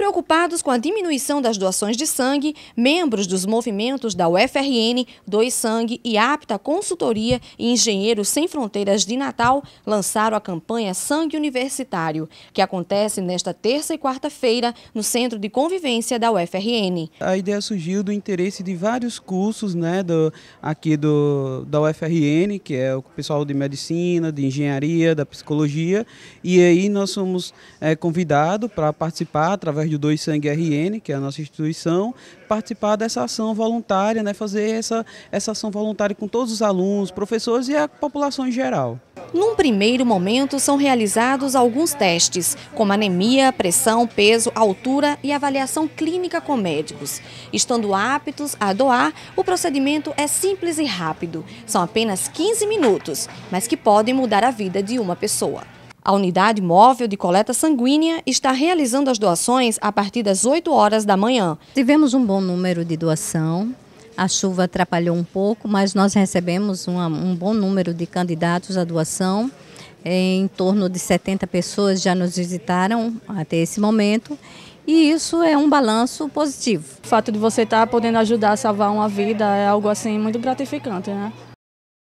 Preocupados com a diminuição das doações de sangue, membros dos movimentos da UFRN, Dois Sangue e Apta Consultoria e Engenheiros Sem Fronteiras de Natal lançaram a campanha Sangue Universitário, que acontece nesta terça e quarta-feira no Centro de Convivência da UFRN. A ideia surgiu do interesse de vários cursos né, do, aqui do, da UFRN, que é o pessoal de medicina, de engenharia, da psicologia, e aí nós somos é, eh, convidados para participar através do dois Sangue RN, que é a nossa instituição, participar dessa ação voluntária, né, fazer essa, essa ação voluntária com todos os alunos, professores e a população em geral. Num primeiro momento, são realizados alguns testes, como anemia, pressão, peso, altura e avaliação clínica com médicos. Estando aptos a doar, o procedimento é simples e rápido. São apenas 15 minutos, mas que podem mudar a vida de uma pessoa. A unidade móvel de coleta sanguínea está realizando as doações a partir das 8 horas da manhã. Tivemos um bom número de doação. A chuva atrapalhou um pouco, mas nós recebemos uma, um bom número de candidatos à doação. É, em torno de 70 pessoas já nos visitaram até esse momento. E isso é um balanço positivo. O fato de você estar podendo ajudar a salvar uma vida é algo assim muito gratificante, né?